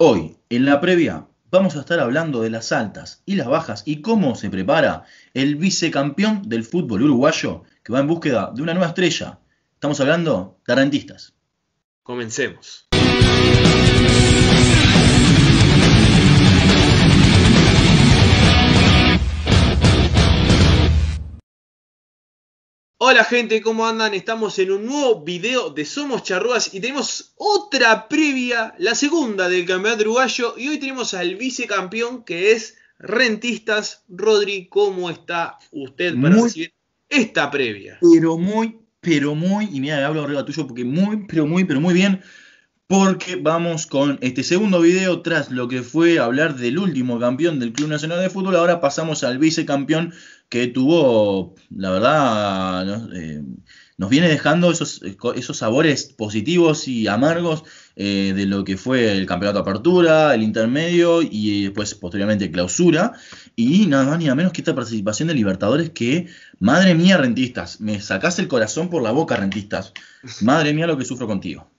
Hoy, en la previa, vamos a estar hablando de las altas y las bajas y cómo se prepara el vicecampeón del fútbol uruguayo que va en búsqueda de una nueva estrella. Estamos hablando de rentistas. Comencemos. Hola gente, ¿cómo andan? Estamos en un nuevo video de Somos Charrúas y tenemos otra previa, la segunda del campeonato uruguayo y hoy tenemos al vicecampeón que es Rentistas. Rodri, ¿cómo está usted para esta previa? Pero muy, pero muy, y mira, hablo arriba tuyo porque muy, pero muy, pero muy bien porque vamos con este segundo video tras lo que fue hablar del último campeón del Club Nacional de Fútbol. Ahora pasamos al vicecampeón que tuvo, la verdad, eh, nos, viene dejando eh, esos, sabores positivos y amargos eh, de lo que fue el campeonato apertura, el intermedio y después posteriormente clausura. Y nada más ni a menos que esta participación de Libertadores que, madre mía, rentistas, me sacaste el corazón por la boca, rentistas. Madre mía, lo que sufro contigo.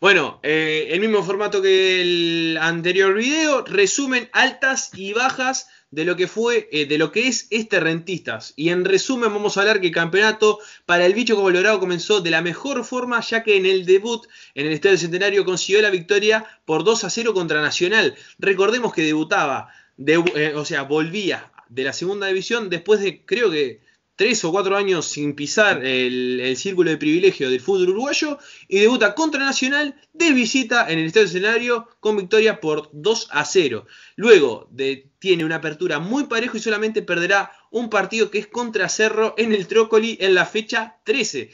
Bueno, eh, el mismo formato que el anterior video, resumen altas y bajas de lo que fue, eh, de lo que es este Rentistas. Y en resumen vamos a hablar que el campeonato para el bicho colorado comenzó de la mejor forma, ya que en el debut en el Estadio Centenario consiguió la victoria por 2 a 0 contra Nacional. Recordemos que debutaba, eh, o sea, volvía de la segunda división después de, creo que tres o cuatro años sin pisar el, círculo de privilegio del fútbol uruguayo y debuta contra Nacional de visita en el Estadio Escenario con victoria por 2 a 0. Luego tiene una apertura muy parejo y solamente perderá un partido que es contra Cerro en el Trócoli en la fecha 13.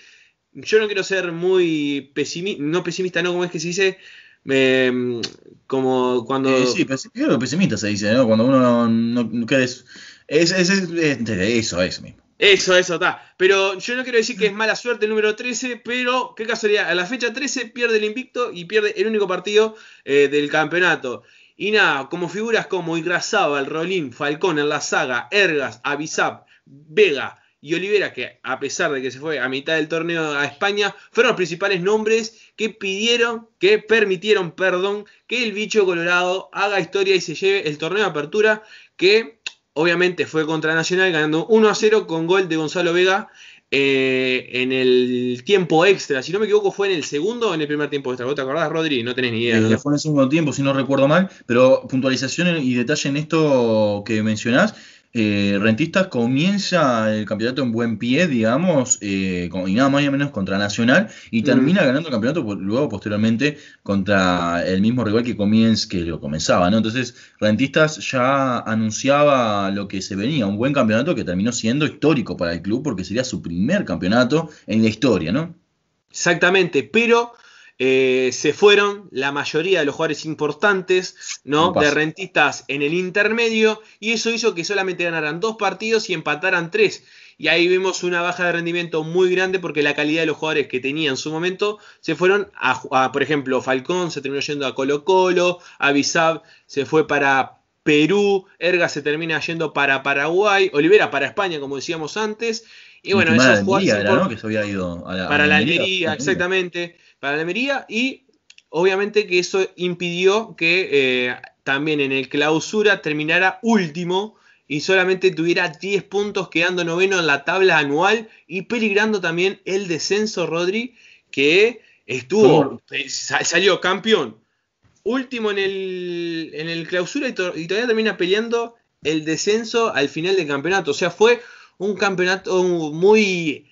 Yo no quiero ser muy pesimista, no pesimista, no, como es que se dice, em, como cuando. Eh, sí, pesimista se dice, ¿no? Cuando uno no, no, eso es, es, eso, eso mismo. Eso, eso está. Pero yo no quiero decir que es mala suerte el número 13, pero qué casualidad. A la fecha 13 pierde el invicto y pierde el único partido eh, del campeonato. Y nada, como figuras como Igrazaba, el Rolín, Falcón en la saga, Ergas, Avisap, Vega y Olivera, que a pesar de que se fue a mitad del torneo a España, fueron los principales nombres que pidieron, que permitieron, perdón, que el bicho colorado haga historia y se lleve el torneo de apertura que obviamente fue contra Nacional ganando 1 a 0 con gol de Gonzalo Vega eh, en el tiempo extra. Si no me equivoco, fue en el segundo o en el primer tiempo extra. ¿Vos te acordás, Rodri? No tenés ni idea. Eh, fue en el segundo tiempo, si no recuerdo mal. Pero puntualización y detalle en esto que mencionás. Eh, Rentistas comienza el campeonato en buen pie, digamos, eh, y nada más y menos contra Nacional, y mm. termina ganando el campeonato luego posteriormente contra el mismo rival que, que lo comenzaba, ¿no? Entonces, Rentistas ya anunciaba lo que se venía, un buen campeonato que terminó siendo histórico para el club porque sería su primer campeonato en la historia, ¿no? Exactamente, pero eh, se fueron la mayoría de los jugadores importantes, ¿no? De rentistas en el intermedio, y eso hizo que solamente ganaran dos partidos y empataran tres. Y ahí vimos una baja de rendimiento muy grande porque la calidad de los jugadores que tenía en su momento se fueron a, por ejemplo, Falcón se terminó yendo a Colo Colo, Avisab se fue para Perú, Erga se termina yendo para Paraguay, Olivera para España, como decíamos antes. Y bueno, esos jugadores... para la, exactamente para y obviamente que eso impidió que eh, también en el clausura terminara último y solamente tuviera 10 puntos quedando noveno en la tabla anual y peligrando también el descenso Rodri que estuvo eh, salió campeón último en el, clausura y, todavía termina peleando el descenso al final del campeonato o sea fue un campeonato muy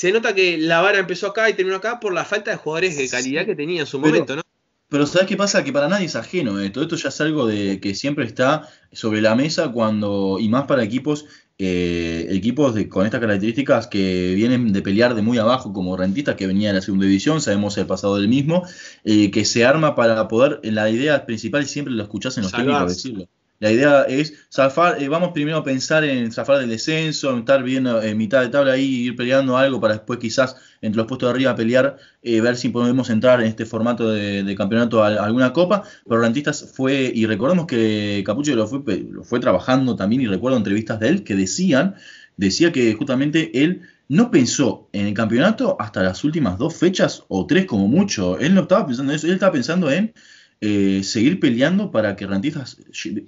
se nota que la vara empezó acá y terminó acá por la falta de jugadores de calidad que tenía en su momento, ¿no? Pero ¿sabes qué pasa? Que para nadie es ajeno eh. Todo esto. Esto ya es algo de que siempre está sobre la mesa cuando, y más para equipos eh, equipos con estas características que vienen de pelear de muy abajo, como Rentistas, que venía de la segunda división, sabemos el pasado del mismo, eh, que se arma para poder, la idea principal siempre lo escuchás en los técnicos decirlo. La idea es zafar, eh, vamos primero a pensar en zafar del descenso, estar viendo eh, en mitad de tabla ahí, ir peleando algo para después quizás entre los puestos de arriba pelear, eh, ver si podemos entrar en este formato de, campeonato a, alguna copa. Pero Rantistas fue, y recordemos que Capucho lo fue, lo fue trabajando también, y recuerdo entrevistas de él que decían, decía que justamente él no pensó en el campeonato hasta las últimas dos fechas o tres como mucho. Él no estaba pensando en eso, él estaba pensando en eh, seguir peleando para que Rentistas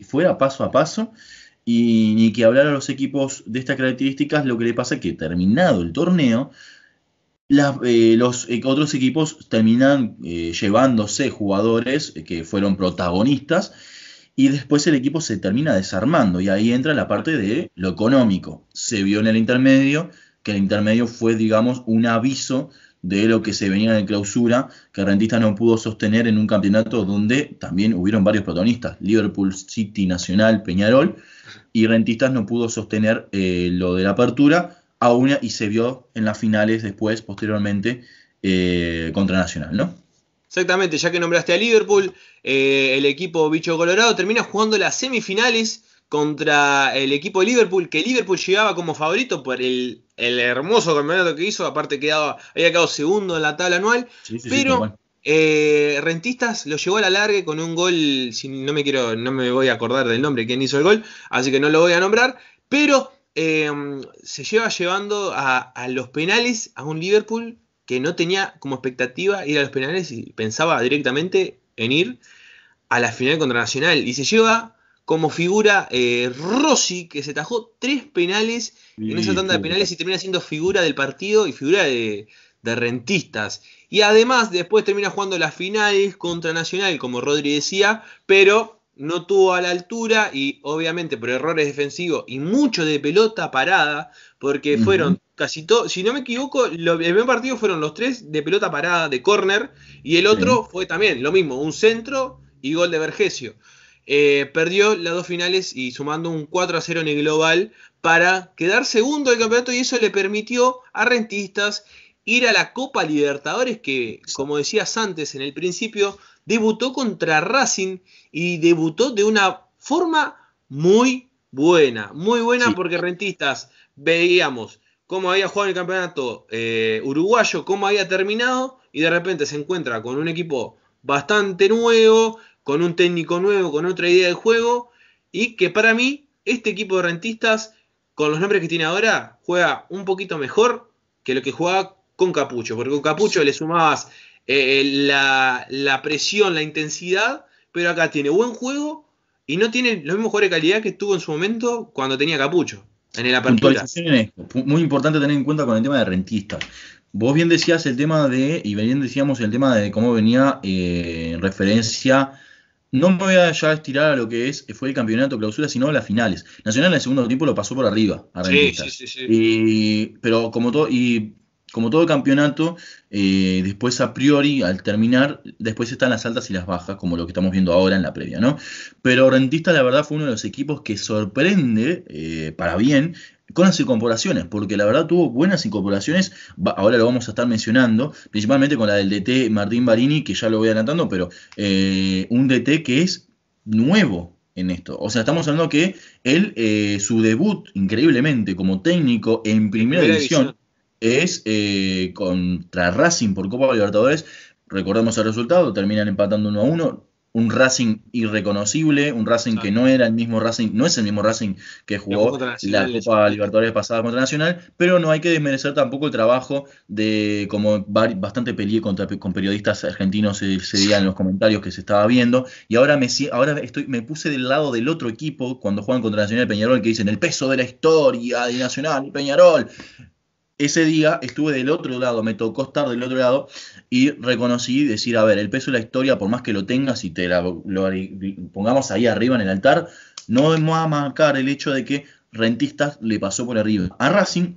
fuera paso a paso y ni que hablar a los equipos de estas características, lo que le pasa es que terminado el torneo, eh, los e-, otros equipos terminan eh, llevándose jugadores que fueron protagonistas y después el equipo se termina desarmando y ahí entra la parte de lo económico. Se vio en el intermedio que el intermedio fue, digamos, un aviso de lo que se venía en clausura, que Rentistas no pudo sostener en un campeonato donde también hubieron varios protagonistas, Liverpool, City, Nacional, Peñarol, y Rentistas no pudo sostener eh, lo de la apertura a una y se vio en las finales después, posteriormente, eh, contra Nacional, ¿no? Exactamente, ya que nombraste a Liverpool, eh, el equipo bicho colorado termina jugando las semifinales contra el equipo de Liverpool, que Liverpool llegaba como favorito por el, hermoso campeonato que hizo, aparte quedaba, había quedado segundo en la tabla anual, pero eh, Rentistas lo llevó a la larga con un gol, no me quiero, no me voy a acordar del nombre, quién hizo el gol, así que no lo voy a nombrar, pero em, se lleva llevando a, a, los penales a un Liverpool que no tenía como expectativa ir a los penales y pensaba directamente en ir a la final contra Nacional. Y se lleva como figura eh, Rossi, que se tajó tres penales en esa tanda de penales y termina siendo figura del partido y figura de, rentistas. Y además después termina jugando las finales contra Nacional, como Rodri decía, pero no tuvo a la altura y obviamente por errores defensivos y mucho de pelota parada, porque fueron casi todos, si no me equivoco, el primer partido fueron los tres de pelota parada de córner y el otro fue también lo mismo, un centro y gol de Vergesio. Eh, perdió las dos finales y sumando un 4 a 0 en el global para quedar segundo del campeonato y eso le permitió a Rentistas ir a la Copa Libertadores que, como decías antes en el principio, debutó contra Racing y debutó de una forma muy buena, muy buena porque Rentistas veíamos cómo había jugado el campeonato eh, uruguayo, cómo había terminado y de repente se encuentra con un equipo bastante nuevo, con un técnico nuevo, con otra idea de juego, y que para mí este equipo de rentistas, con los nombres que tiene ahora, juega un poquito mejor que lo que jugaba con Capucho, porque con Capucho le sumabas eh, eh, la, presión, la intensidad, pero acá tiene buen juego y no tiene los mismos jugadores de calidad que tuvo en su momento cuando tenía Capucho. En el apertura. Muy importante tener en cuenta con el tema de rentistas. Vos bien decías el tema de, y bien decíamos el tema de cómo venía eh, en referencia no me voy a ya estirar a lo que es, fue el campeonato clausura, sino a las finales. Nacional en el segundo tiempo lo pasó por arriba. A sí, sí, sí, sí. pero como todo, y como todo campeonato, eh, después a priori, al terminar, después están las altas y las bajas, como lo que estamos viendo ahora en la previa, ¿no? Pero Rentista, la verdad, fue uno de los equipos que sorprende eh, para bien con las incorporaciones, porque la verdad tuvo buenas incorporaciones, ahora lo vamos a estar mencionando, principalmente con la del DT Martín Barini, que ya lo voy adelantando, pero eh, un DT que es nuevo en esto. O sea, estamos hablando que él, eh, su debut, increíblemente, como técnico en primera, división, es eh, contra Racing por Copa Libertadores. Recordemos el resultado, terminan empatando 1 a 1 un Racing irreconocible, un Racing que no era el mismo Racing, no es el mismo Racing que jugó la, Copa Libertadores pasada contra Nacional, pero no hay que desmerecer tampoco el trabajo de, como bastante peleé contra, con periodistas argentinos eh, ese día en los comentarios que se estaba viendo, y ahora me, ahora estoy, me puse del lado del otro equipo cuando juegan contra Nacional y Peñarol, que dicen el peso de la historia de Nacional y Peñarol ese día estuve del otro lado, me tocó estar del otro lado y reconocí decir, a ver, el peso de la historia, por más que lo tengas y te lo pongamos ahí arriba en el altar, no vamos a marcar el hecho de que Rentistas le pasó por arriba. A Racing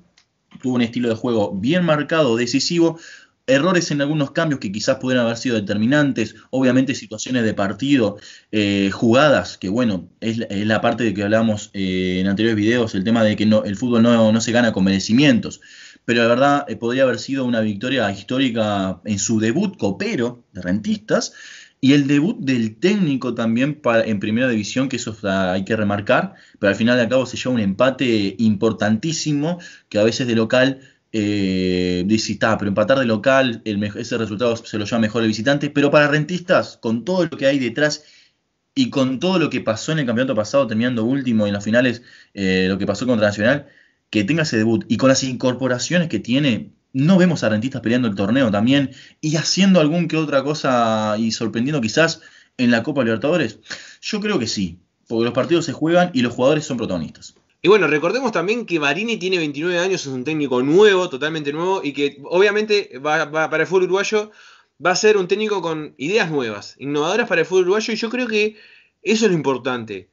tuvo un estilo de juego bien marcado, decisivo, errores en algunos cambios que quizás pudieran haber sido determinantes, obviamente situaciones de partido, eh, jugadas, que bueno, es, la parte de que hablamos eh, en anteriores videos, el tema de que no, el fútbol no se gana con merecimientos pero la verdad eh, podría haber sido una victoria histórica en su debut copero de rentistas y el debut del técnico también para, en primera división, que eso hay que remarcar, pero al final de cabo se lleva un empate importantísimo que a veces de local eh, pero empatar de local, ese resultado se lo lleva mejor el visitante, pero para rentistas, con todo lo que hay detrás y con todo lo que pasó en el campeonato pasado, terminando último en las finales, eh, lo que pasó contra Nacional, que tenga ese debut y con las incorporaciones que tiene, no vemos a rentistas peleando el torneo también y haciendo algún que otra cosa y sorprendiendo quizás en la Copa Libertadores. Yo creo que sí, porque los partidos se juegan y los jugadores son protagonistas. Y bueno, recordemos también que Marini tiene 29 años, es un técnico nuevo, totalmente nuevo, y que obviamente va, para el fútbol uruguayo va a ser un técnico con ideas nuevas, innovadoras para el fútbol uruguayo, y yo creo que eso es lo importante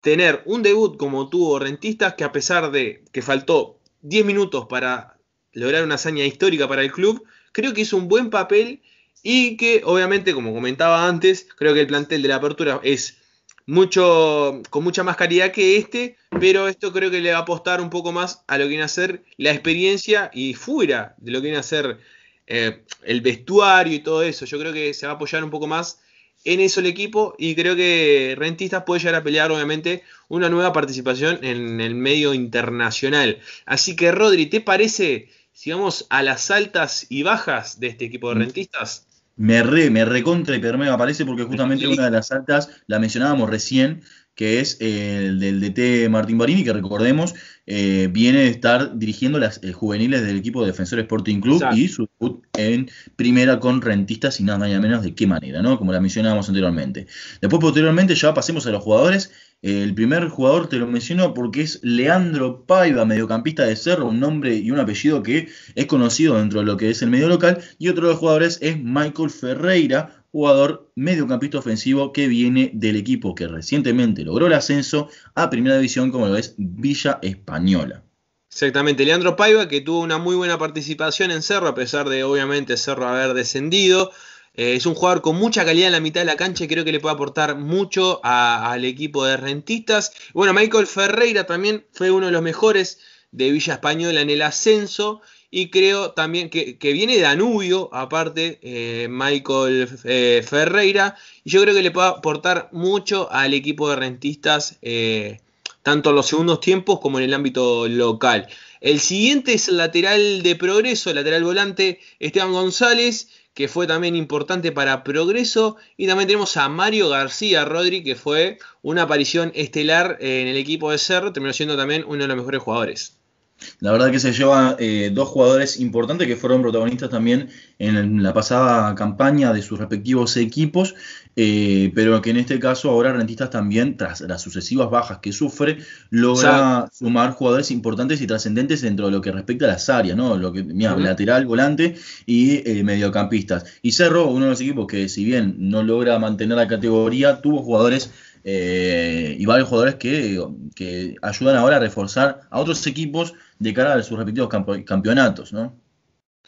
tener un debut como tuvo Rentistas, que a pesar de que faltó 10 minutos para lograr una hazaña histórica para el club, creo que hizo un buen papel y que obviamente, como comentaba antes, creo que el plantel de la apertura es mucho con mucha más calidad que este, pero esto creo que le va a apostar un poco más a lo que viene a ser la experiencia y fuera de lo que viene a ser eh, el vestuario y todo eso. Yo creo que se va a apoyar un poco más en eso el equipo y creo que Rentistas puede llegar a pelear obviamente una nueva participación en el medio internacional. Así que Rodri, ¿te parece si vamos a las altas y bajas de este equipo de mm. Rentistas? Me re, me recontra y me aparece porque justamente una de las altas, la mencionábamos recién, que es eh, el del DT Martín Barini, que recordemos, eh, viene de estar dirigiendo las eh, juveniles del equipo Defensor Sporting Club y su debut en primera con rentistas y nada más y menos de qué manera, ¿no? Como la mencionábamos anteriormente. Después, posteriormente, ya pasemos a los jugadores. el primer jugador te lo menciono porque es Leandro Paiva, mediocampista de Cerro, un nombre y un apellido que es conocido dentro de lo que es el medio local. Y otro de los jugadores es Michael Ferreira, jugador mediocampista ofensivo que viene del equipo que recientemente logró el ascenso a Primera División, como lo es Villa Española. Exactamente, Leandro Paiva, que tuvo una muy buena participación en Cerro, a pesar de obviamente Cerro haber descendido. Eh, es un jugador con mucha calidad en la mitad de la cancha y creo que le puede aportar mucho al equipo de rentistas. Bueno, Michael Ferreira también fue uno de los mejores de Villa Española en el ascenso y creo también que, que viene Danubio, aparte, eh, Michael eh, Ferreira. Y yo creo que le puede aportar mucho al equipo de rentistas, eh, tanto en los segundos tiempos como en el ámbito local. El siguiente es lateral de progreso, lateral volante Esteban González, que fue también importante para Progreso. Y también tenemos a Mario García Rodri, que fue una aparición estelar en el equipo de Cerro, terminó siendo también uno de los mejores jugadores. La verdad que se lleva eh, dos jugadores importantes que fueron protagonistas también en la pasada campaña de sus respectivos equipos, eh, pero que en este caso ahora Rentistas también, tras las sucesivas bajas que sufre, logra sumar jugadores importantes y trascendentes dentro de lo que respecta a las áreas, ¿no? Lo que, mira, lateral, volante y eh, mediocampistas. Y Cerro, uno de los equipos que si bien no logra mantener la categoría, tuvo jugadores eh, y varios jugadores que, que, ayudan ahora a reforzar a otros equipos de cara a sus repetidos campeonatos,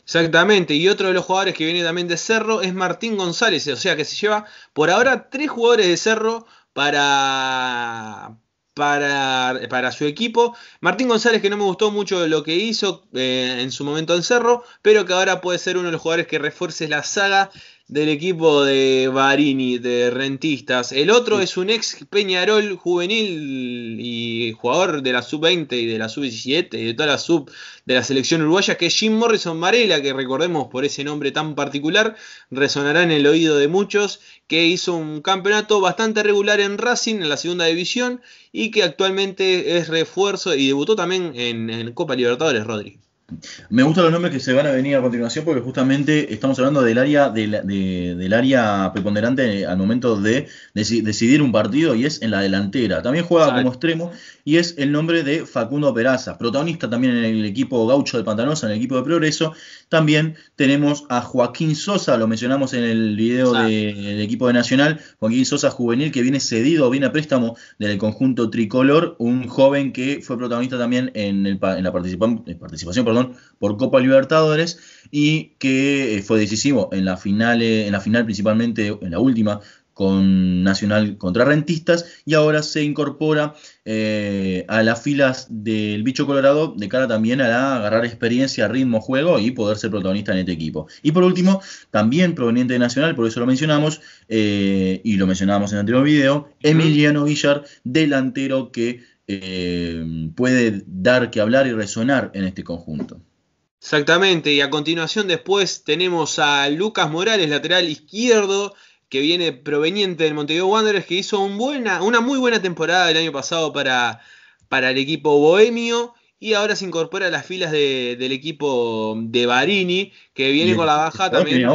Exactamente, y otro de los jugadores que viene también de Cerro es Martín González, o sea que se lleva por ahora tres jugadores de Cerro para, para, para, su equipo. Martín González, que no me gustó mucho lo que hizo eh, en su momento en Cerro, pero que ahora puede ser uno de los jugadores que refuerce la saga del equipo de Barini, de Rentistas. El otro es un ex Peñarol juvenil y jugador de la sub-20 y de la sub-17 y de toda la sub de la selección uruguaya, que es Jim Morrison Varela, que recordemos por ese nombre tan particular, resonará en el oído de muchos, que hizo un campeonato bastante regular en Racing, en la segunda división, y que actualmente es refuerzo y debutó también en, en Copa Libertadores, Rodri. Me gustan los nombres que se van a venir a continuación porque justamente estamos hablando del área del, área preponderante al momento de decidir un partido y es en la delantera. También juega como extremo y es el nombre de Facundo Peraza, protagonista también en el equipo gaucho de Pantanosa, en el equipo de Progreso. También tenemos a Joaquín Sosa, lo mencionamos en el video del equipo de Nacional, Joaquín Sosa juvenil que viene cedido, viene a préstamo del conjunto tricolor, un joven que fue protagonista también en, el, la participación, participación por Copa Libertadores y que eh, fue decisivo en la, final, en la final principalmente, en la última con Nacional contra Rentistas y ahora se incorpora eh, a las filas del bicho colorado de cara también a, la, agarrar experiencia, ritmo, juego y poder ser protagonista en este equipo. Y por último, también proveniente de Nacional, por eso lo mencionamos eh, y lo mencionábamos en el anterior video, Emiliano Villar, delantero que eh, puede dar que hablar y resonar en este conjunto. Exactamente, y a continuación después tenemos a Lucas Morales, lateral izquierdo, que viene proveniente del Montevideo Wanderers, que hizo una muy buena temporada el año pasado para, para el equipo bohemio y ahora se incorpora a las filas del equipo de Barini, que viene con la baja también,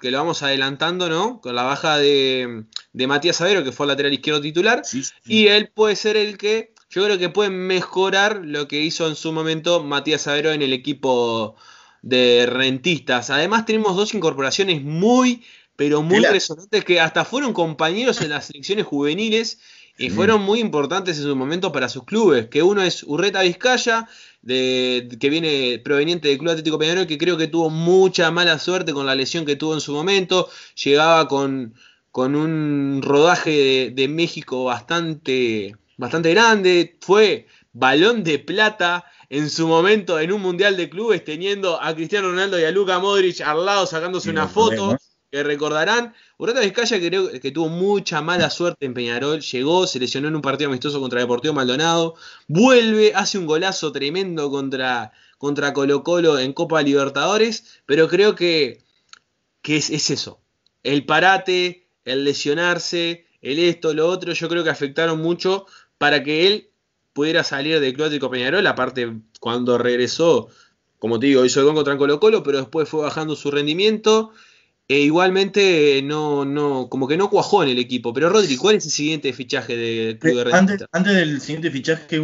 que, lo vamos adelantando, ¿no? Con la baja de, Matías Sabero que fue el lateral izquierdo titular, y él puede ser el que yo creo que pueden mejorar lo que hizo en su momento Matías Avero en el equipo de rentistas. Además tenemos dos incorporaciones muy, pero muy resonantes que hasta fueron compañeros en las selecciones juveniles y fueron muy importantes en su momento para sus clubes, que uno es Urreta Vizcaya, que viene proveniente del Club Atlético Peñarol, que creo que tuvo mucha mala suerte con la lesión que tuvo en su momento, llegaba con, con un rodaje de México bastante bastante grande, fue balón de plata en su momento en un mundial de clubes, teniendo a Cristiano Ronaldo y a Luca Modric al lado sacándose una foto. Que recordarán, Urrata Vizcaya creo que tuvo mucha mala suerte en Peñarol, llegó, se lesionó en un partido amistoso contra Deportivo Maldonado, vuelve, hace un golazo tremendo contra, contra Colo Colo en Copa Libertadores, pero creo que, que es eso, el parate, el lesionarse, el esto, lo otro, yo creo que afectaron mucho para que él pudiera salir de Club Atlético Peñarol. Aparte, cuando regresó, como te digo, hizo el gol contra Colo Colo, pero después fue bajando su rendimiento eh, igualmente, no, no, como que no cuajó en el equipo. Pero Rodri, ¿cuál es el siguiente fichaje del club de eh, antes, del siguiente fichaje,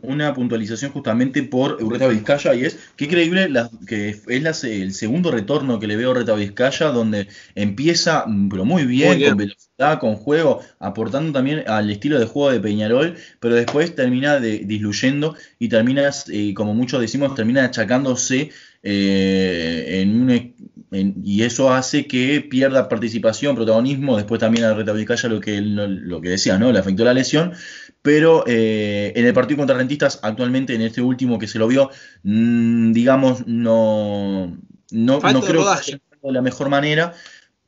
una puntualización justamente por Eureta Vizcaya y es que creíble que es el segundo retorno que le veo a Vizcaya, donde empieza, mm, pero muy bien, con velocidad, con juego, aportando también al estilo de juego de Peñarol, pero después termina disluyendo y termina, eh, como muchos decimos, termina achacándose en un e, y eso hace que pierda participación, protagonismo, después también a Reta Vizcaya lo que, lo que decía ¿no? Le afectó la lesión, pero eh, en el partido contra Rentistas, actualmente en este último que se lo vio, mm, digamos, no, no, creo que haya de la mejor manera.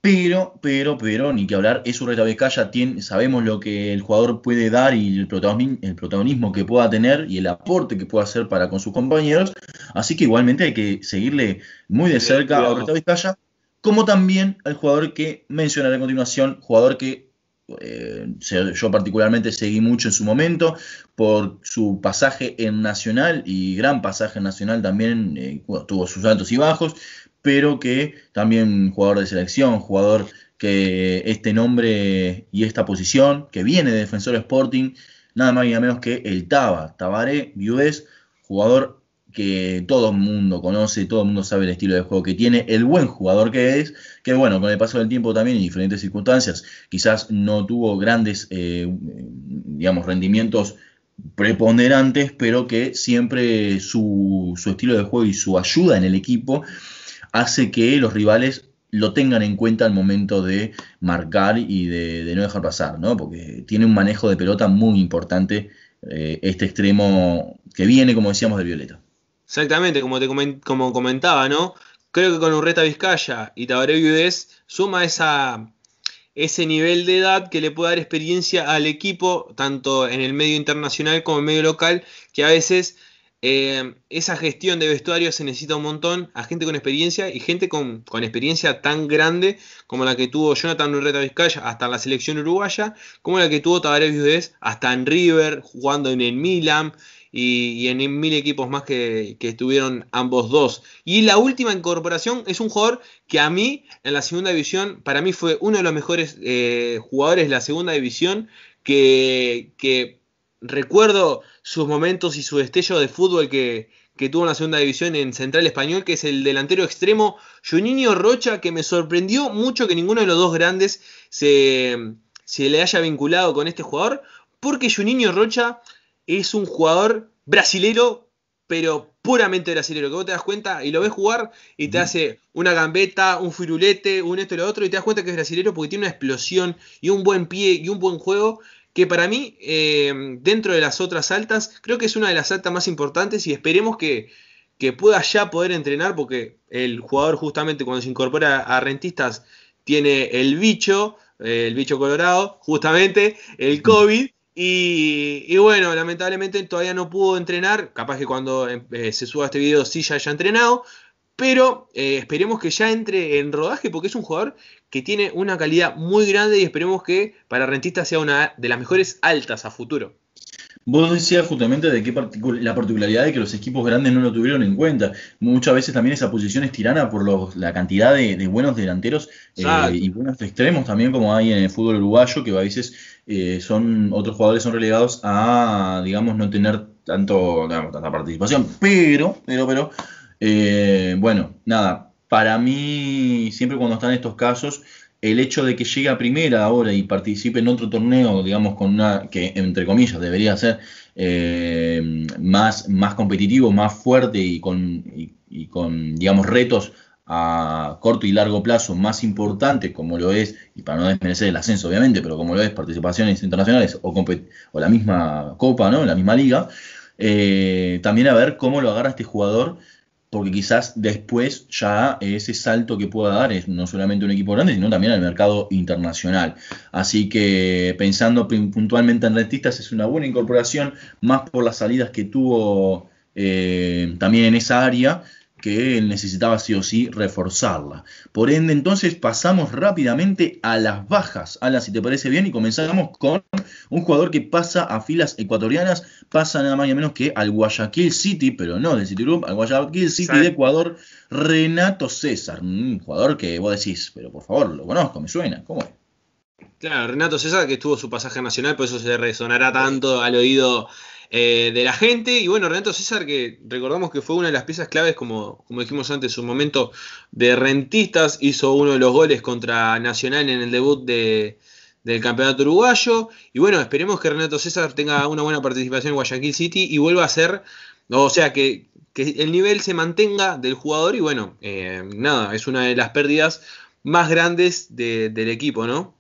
Pero, pero, pero, ni que hablar, es un Urreta Vizcaya, tiene, sabemos lo que el jugador puede dar y el protagonismo, que pueda tener y el aporte que pueda hacer para con sus compañeros. Así que igualmente hay que seguirle muy de cerca a Urreta Vizcaya, como también al jugador que mencionaré a continuación, jugador que eh, yo particularmente seguí mucho en su momento por su pasaje en Nacional y gran pasaje en Nacional también, eh, tuvo sus altos y bajos, pero que también jugador de selección, jugador que este nombre y esta posición, que viene de Defensor Sporting, nada más y nada menos que el Taba, Tabaré Viudés, jugador que todo el mundo conoce, todo el mundo sabe el estilo de juego que tiene, el buen jugador que es, que bueno, con el paso del tiempo también en diferentes circunstancias, quizás no tuvo grandes, eh, digamos, rendimientos preponderantes, pero que siempre su, su, estilo de juego y su ayuda en el equipo hace que los rivales lo tengan en cuenta al momento de marcar y de, no dejar pasar, ¿no? Porque tiene un manejo de pelota muy importante eh, este extremo que viene, como decíamos, del Violeta. Exactamente, como, te como comentaba, ¿no? Creo que con Urreta Vizcaya y Tabaré Viudez suma esa, ese nivel de edad que le puede dar experiencia al equipo, tanto en el medio internacional como en el medio local, que a veces eh, esa gestión de vestuario se necesita un montón a gente con experiencia y gente con, experiencia tan grande como la que tuvo Jonathan Urreta Vizcaya hasta la selección uruguaya, como la que tuvo Tabaré Viudés hasta en River, jugando en el Milan y, en mil equipos más que, estuvieron ambos dos. Y la última incorporación es un jugador que a mí en la segunda división, para mí fue uno de los mejores eh, jugadores de la segunda división que, que recuerdo sus momentos y su destello de fútbol que, tuvo en la segunda división en Central Español, que es el delantero extremo Juninho Rocha, que me sorprendió mucho que ninguno de los dos grandes se, se le haya vinculado con este jugador, porque Juninho Rocha es un jugador brasilero, pero puramente brasilero, que vos te das cuenta y lo ves jugar y te hace una gambeta, un firulete, un esto y lo otro, y te das cuenta que es brasilero porque tiene una explosión y un buen pie y un buen juego que para mí, eh, dentro de las otras altas, creo que es una de las altas más importantes y esperemos que, pueda ya poder entrenar, porque el jugador justamente cuando se incorpora a Rentistas tiene el bicho, eh, el bicho colorado, justamente, el COVID. Y, bueno, lamentablemente todavía no pudo entrenar. Capaz que cuando eh, se suba este video sí ya haya entrenado pero eh, esperemos que ya entre en rodaje porque es un jugador que tiene una calidad muy grande y esperemos que para Rentista sea una de las mejores altas a futuro. Vos decías justamente de qué la particularidad de que los equipos grandes no lo tuvieron en cuenta. Muchas veces también esa posición es tirana por la cantidad de, buenos delanteros eh, y buenos extremos también, como hay en el fútbol uruguayo, que a veces eh, son otros jugadores son relegados a, digamos, no tener tanto tanta participación. Pero, pero, pero eh, bueno, nada, para mí siempre cuando están estos casos, el hecho de que llegue a primera ahora y participe en otro torneo, digamos, con una que entre comillas debería ser eh, más, más competitivo, más fuerte y con, con, digamos, retos a corto y largo plazo más importantes, como lo es, y para no desmerecer el ascenso obviamente, pero como lo es participaciones internacionales o, o la misma copa, ¿no? La misma liga, eh, también a ver cómo lo agarra este jugador porque quizás después ya ese salto que pueda dar es no solamente un equipo grande, sino también al mercado internacional. Así que pensando puntualmente en rentistas, es una buena incorporación, más por las salidas que tuvo eh, también en esa área que él necesitaba sí o sí reforzarla. Por ende, entonces pasamos rápidamente a las bajas. Ala, si te parece bien, y comenzamos con un jugador que pasa a filas ecuatorianas, pasa nada más y menos que al Guayaquil City, pero no del City Group, al Guayaquil City de Ecuador, Renato César, un jugador que vos decís, pero por favor, lo conozco, me suena, ¿cómo es? Claro, Renato César que estuvo su pasaje nacional, por eso se resonará tanto al oído eh, de la gente. Y bueno, Renato César, que recordamos que fue una de las piezas claves, como, como dijimos antes, su momento de rentistas, hizo uno de los goles contra Nacional en el debut del campeonato uruguayo. Y bueno, esperemos que Renato César tenga una buena participación en Guayaquil City y vuelva a ser, o sea, que, el nivel se mantenga del jugador. Y bueno, eh, nada, es una de las pérdidas más grandes del equipo, ¿no?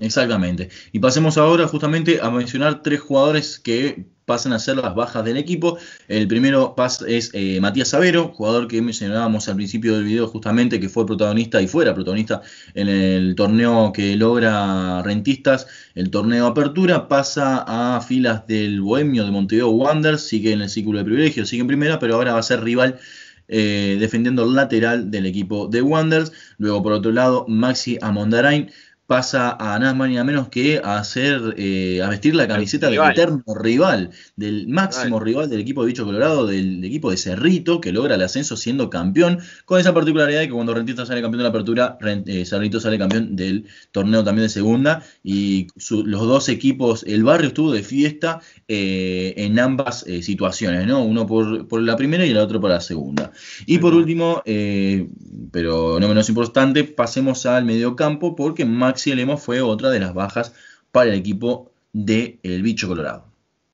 Exactamente. Y pasemos ahora justamente a mencionar tres jugadores que pasan a ser las bajas del equipo. El primero es eh, Matías Savero, jugador que mencionábamos al principio del video justamente, que fue protagonista y fuera protagonista en el torneo que logra Rentistas, el torneo Apertura, pasa a filas del Bohemio de Montevideo Wanderers, sigue en el círculo de privilegios, sigue en primera, pero ahora va a ser rival eh, defendiendo el lateral del equipo de Wanders. Luego, por otro lado, Maxi Amondarain, pasa a nada más ni menos que a hacer eh, a vestir la camiseta del eterno rival, del máximo rival. del equipo de Bicho Colorado, del, equipo de Cerrito, que logra el ascenso siendo campeón, con esa particularidad de que cuando Rentista sale campeón de la apertura, eh, Cerrito sale campeón del torneo también de segunda, y los dos equipos, el barrio estuvo de fiesta eh, en ambas situaciones, ¿no? Uno por, por, la primera y el otro por la segunda. Y por último, pero no menos importante, pasemos al mediocampo, porque Max Maxi fue otra de las bajas para el equipo del bicho colorado.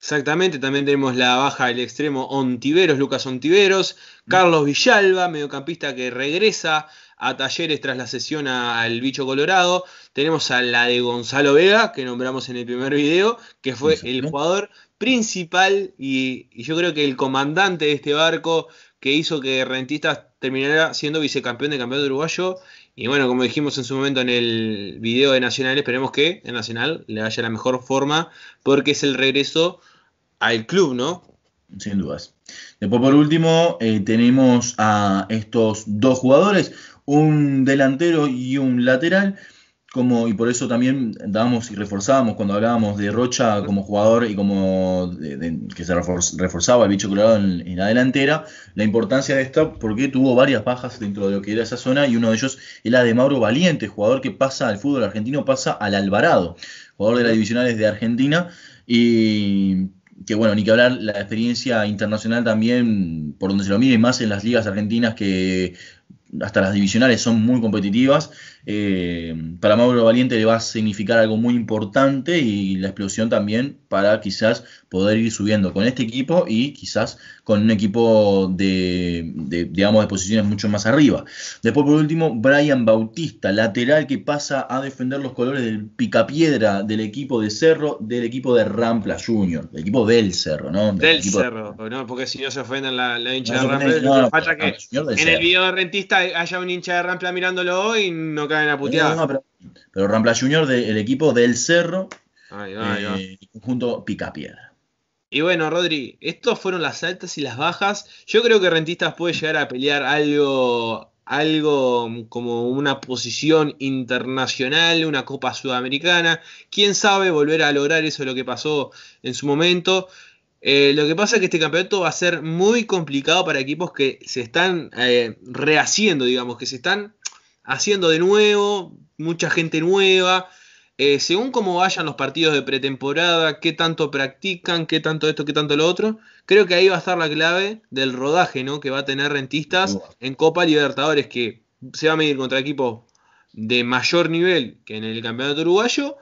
Exactamente, también tenemos la baja del extremo Ontiveros, Lucas Ontiveros, Carlos Villalba, mediocampista que regresa a Talleres tras la sesión al Bicho Colorado. Tenemos a la de Gonzalo Vega, que nombramos en el primer video, que fue el jugador principal y, yo creo que el comandante de este barco que hizo que Rentistas terminara siendo vicecampeón de campeón de uruguayo y bueno, como dijimos en su momento en el video de Nacional, esperemos que en Nacional le vaya la mejor forma porque es el regreso al club, ¿no? Sin dudas. Después, por último, eh, tenemos a estos dos jugadores, un delantero y un lateral como, y por eso también dábamos y reforzábamos cuando hablábamos de Rocha como jugador y como que se reforzaba el bicho colorado en, en, la delantera, la importancia de esto porque tuvo varias bajas dentro de lo que era esa zona y uno de ellos es la de Mauro Valiente, jugador que pasa al fútbol argentino, pasa al Alvarado, jugador de las divisionales de Argentina y que bueno, ni que hablar la experiencia internacional también, por donde se lo mire, más en las ligas argentinas que hasta las divisionales son muy competitivas eh, para Mauro Valiente le va a significar algo muy importante y la explosión también para quizás poder ir subiendo con este equipo y quizás con un equipo de, digamos, de posiciones mucho más arriba. Después, por último, Brian Bautista, lateral que pasa a defender los colores del picapiedra del equipo de Cerro, del equipo de Rampla Junior, del equipo del Cerro, ¿no? Del, Cerro, porque si no se ofenden la, hincha de Rampla, no, en el video de Rentista haya un hincha de Rampla mirándolo y no en a pero, Rampla Junior del equipo del Cerro. Eh, junto Y bueno, Rodri, estos fueron las altas y las bajas. Yo creo que Rentistas puede llegar a pelear algo, algo como una posición internacional, una Copa Sudamericana. Quién sabe volver a lograr eso lo que pasó en su momento. Eh, lo que pasa es que este campeonato va a ser muy complicado para equipos que se están eh, rehaciendo, digamos, que se están haciendo de nuevo, mucha gente nueva. Eh, según cómo vayan los partidos de pretemporada, qué tanto practican, qué tanto esto, qué tanto lo otro, creo que ahí va a estar la clave del rodaje ¿no? que va a tener Rentistas en Copa Libertadores, que se va a medir contra equipos de mayor nivel que en el Campeonato Uruguayo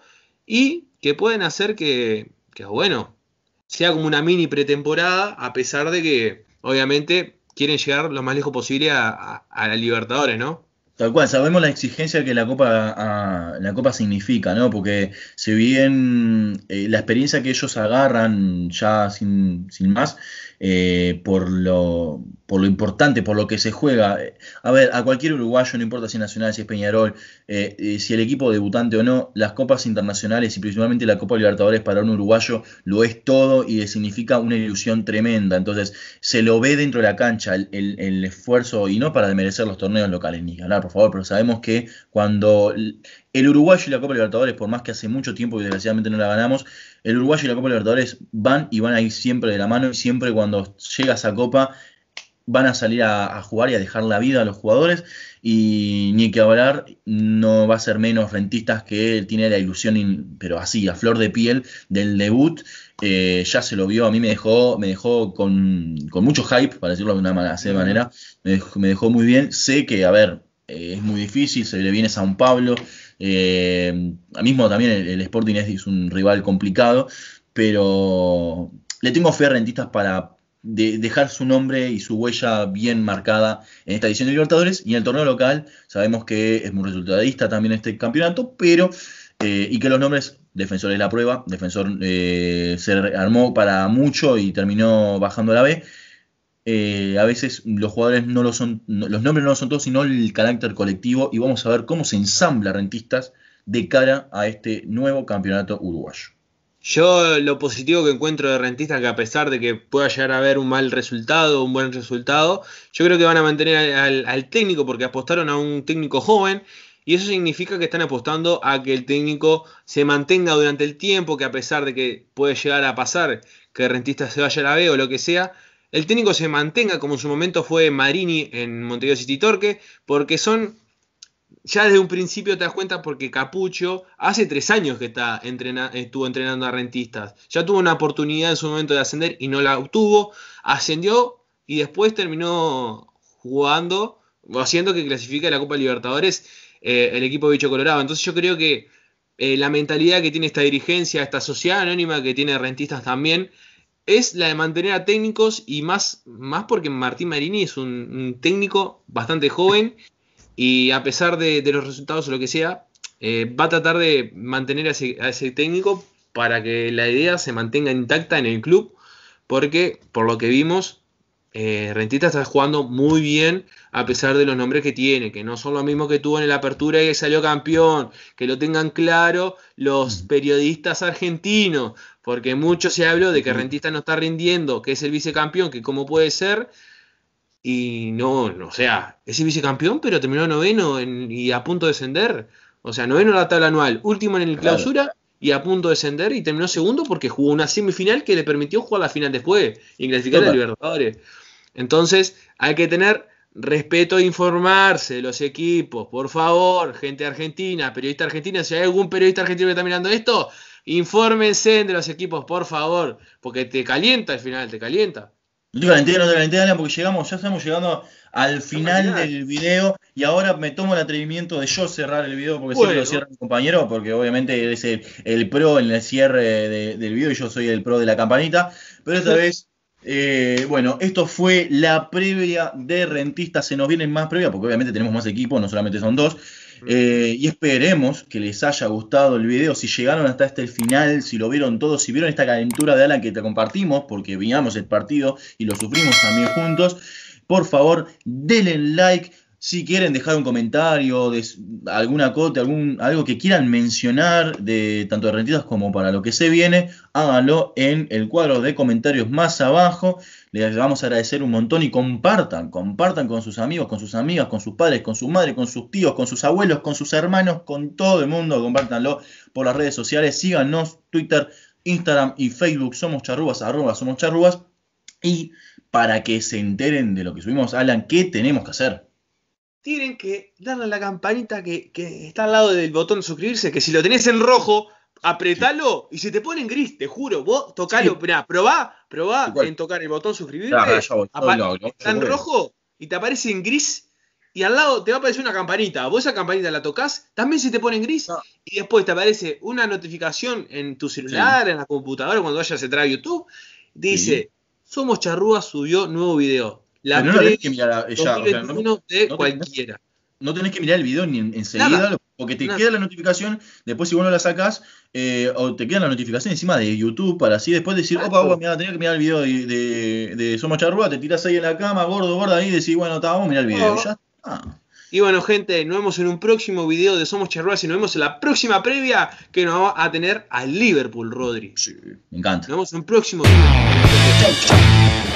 y que pueden hacer que, bueno, sea como una mini pretemporada, a pesar de que obviamente quieren llegar lo más lejos posible a, la Libertadores, ¿no? Tal cual, sabemos la exigencia que la Copa, ah, la Copa significa, ¿no? Porque si bien eh, la experiencia que ellos agarran ya sin, sin más eh, por, lo, por lo importante, por lo que se juega. A ver, a cualquier uruguayo, no importa si es Nacional, si es Peñarol, eh, eh, si el equipo debutante o no, las copas internacionales y principalmente la Copa Libertadores para un uruguayo lo es todo y significa una ilusión tremenda. Entonces, se lo ve dentro de la cancha el, esfuerzo y no para demerecer los torneos locales, ni hablar por favor, pero sabemos que cuando el uruguayo y la Copa Libertadores, por más que hace mucho tiempo y desgraciadamente no la ganamos, el uruguayo y la Copa Libertadores van y van a ir siempre de la mano y siempre cuando llega esa copa van a salir a, jugar y a dejar la vida a los jugadores y ni que hablar no va a ser menos rentistas que él tiene la ilusión pero así a flor de piel del debut eh, ya se lo vio a mí me dejó me dejó con, mucho hype para decirlo de una manera, me me dejó muy bien sé que a ver eh, es muy difícil, se le viene San Pablo, eh, mismo también el, Sporting es, un rival complicado, pero le tengo fe a Rentistas para dejar su nombre y su huella bien marcada en esta edición de Libertadores y en el torneo local, sabemos que es muy resultadista también este campeonato, pero... Eh, y que los nombres Defensor es la prueba. Defensor se armó para mucho y terminó bajando a la B. Eh, a veces los jugadores no lo son, los nombres no lo son todos, sino el carácter colectivo, y vamos a ver cómo se ensambla Rentistas de cara a este nuevo campeonato uruguayo. Yo lo positivo que encuentro de Rentistas, que a pesar de que pueda llegar a haber un mal resultado, un buen resultado, yo creo que van a mantener al, técnico porque apostaron a un técnico joven y eso significa que están apostando a que el técnico se mantenga durante el tiempo, que a pesar de que puede llegar a pasar que Rentistas se vaya a la B o lo que sea, el técnico se mantenga como en su momento fue Marini en Montevideo City Torque, porque son, ya desde un principio te das cuenta porque Capucho hace tres años que está estuvo entrenando a rentistas, ya tuvo una oportunidad en su momento de ascender y no la obtuvo, ascendió y después terminó jugando o haciendo que clasifique a la Copa Libertadores eh, el equipo de Bicho Colorado. Entonces yo creo que eh, la mentalidad que tiene esta dirigencia, esta sociedad anónima que tiene rentistas también, es la de mantener a técnicos y más, más porque Martín Marini es un, técnico bastante joven y a pesar de, los resultados o lo que sea, eh, va a tratar de mantener a ese, técnico para que la idea se mantenga intacta en el club, porque por lo que vimos, eh, Rentista está jugando muy bien a pesar de los nombres que tiene, que no son los mismos que tuvo en la Apertura y que salió campeón, que lo tengan claro los periodistas argentinos, porque mucho se habló de que Rentista no está rindiendo, que es el vicecampeón, que cómo puede ser, y no, no o sea, es el vicecampeón, pero terminó noveno y a punto de descender, o sea, noveno en la tabla anual, último en el clausura y a punto de descender y terminó segundo porque jugó una semifinal que le permitió jugar la final después y clasificar a a Libertadores. Entonces hay que tener respeto e informarse de los equipos, por favor, gente argentina, periodista argentina, si hay algún periodista argentino que está mirando esto, infórmense de los equipos, por favor, porque te calienta el final, te calienta. No te calenté, no te calenté, porque llegamos, ya estamos llegando al final, del video y ahora me tomo el atrevimiento de yo cerrar el video porque si siempre lo cierra mi compañero, porque obviamente eres el, pro en el cierre del video y yo soy el pro de la campanita, pero esta vez, eh, bueno, esto fue la previa de Rentistas, se nos vienen más previa porque obviamente tenemos más equipo, no solamente son dos. Eh, y esperemos que les haya gustado el video. Si llegaron hasta este final, si lo vieron todos, si vieron esta calentura de Alan que te compartimos, porque viamos el partido y lo sufrimos también juntos, por favor, denle like si quieren dejar un comentario, de, algún acote, algún, algo que quieran mencionar, de tanto de rentitas como para lo que se viene, háganlo en el cuadro de comentarios más abajo. Les vamos a agradecer un montón y compartan, compartan con sus amigos, con sus amigas, con sus padres, con sus madres, con sus tíos, con sus abuelos, con sus hermanos, con todo el mundo. compartanlo por las redes sociales. Síganos, Twitter, Instagram y Facebook. Somos charrubas, arroba, somos charrubas. Y para que se enteren de lo que subimos, Alan, ¿qué tenemos que hacer? tienen que darle a la campanita que, está al lado del botón de suscribirse, que si lo tenés en rojo, apretalo y se te pone en gris, te juro. Vos tocalo, sí. probá, probá en tocar el botón suscribirse. Claro, está en rojo y te aparece en gris y al lado te va a aparecer una campanita. Vos esa campanita la tocas, también se te pone en gris ah. y después te aparece una notificación en tu celular, en la computadora, cuando vayas a entrar a YouTube. Dice, Somos Charrúa subió nuevo video no, tenés que mirar de cualquiera. no tenés que mirar el video ni enseguida, porque te queda la notificación, después si vos no la sacas, eh, o te queda la notificación encima de YouTube para así después decir, opa, opa, a tener que mirar el video de, de, Somos Charrua, te tirás ahí en la cama, gordo, gordo ahí y decís, bueno, está, vamos a mirar el video. Oh. Y bueno, gente, nos vemos en un próximo video de Somos Charrua, y nos vemos en la próxima previa que nos va a tener al Liverpool, Rodri. Sí, me encanta. Nos vemos en un próximo video.